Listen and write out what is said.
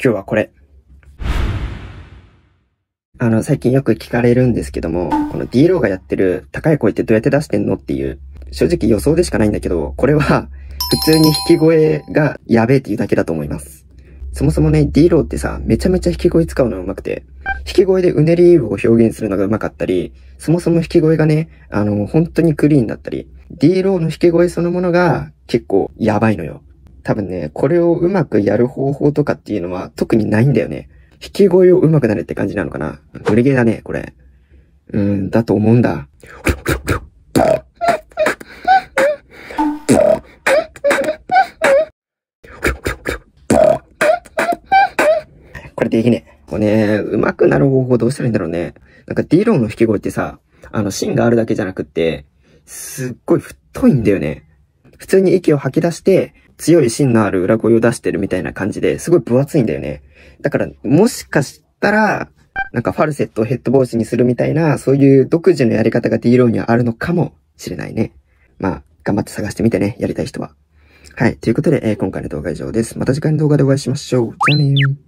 今日はこれ。あの、最近よく聞かれるんですけども、この D ローがやってる高い声ってどうやって出してんのっていう、正直予想でしかないんだけど、これは普通に弾き声がやべえっていうだけだと思います。そもそもね、D ローってさ、めちゃめちゃ弾き声使うの上手くて、弾き声でうねりを表現するのが上手かったり、そもそも弾き声がね、あの、本当にクリーンだったり、D ローの弾き声そのものが結構やばいのよ。多分ね、これをうまくやる方法とかっていうのは特にないんだよね。弾き声をうまくなるって感じなのかな。ブリゲーだね、これ。うん、だと思うんだ。これできねえ。こうね、上手くなる方法どうしたらいいんだろうね。なんかディロンの引き声ってさ、あの芯があるだけじゃなくって、すっごい太いんだよね。普通に息を吐き出して、強い芯のある裏声を出してるみたいな感じですごい分厚いんだよね。だから、もしかしたら、なんかファルセットをヘッド帽子にするみたいな、そういう独自のやり方が D ローにはあるのかもしれないね。まあ、頑張って探してみてね、やりたい人は。はい。ということで、えー、今回の動画は以上です。また次回の動画でお会いしましょう。じゃあねー。